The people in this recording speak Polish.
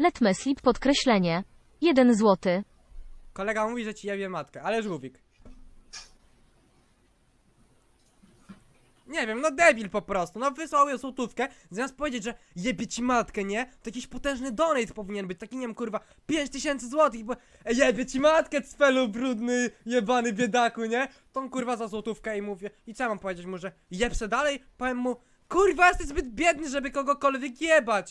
Let me sleep podkreślenie. jeden złoty. Kolega mówi, że ci jebie matkę, ale żółwik. Nie wiem, no debil po prostu, no wysłał ją złotówkę, zamiast powiedzieć, że jebie ci matkę, nie? To jakiś potężny donate powinien być, taki nie wiem, kurwa, 5000 złotych, bo e, jebie ci matkę, cfelu brudny, jebany biedaku, nie? Tą kurwa za złotówkę i mówię, i co ja mam powiedzieć mu, że jeb dalej? Powiem mu, kurwa, jesteś zbyt biedny, żeby kogokolwiek jebać.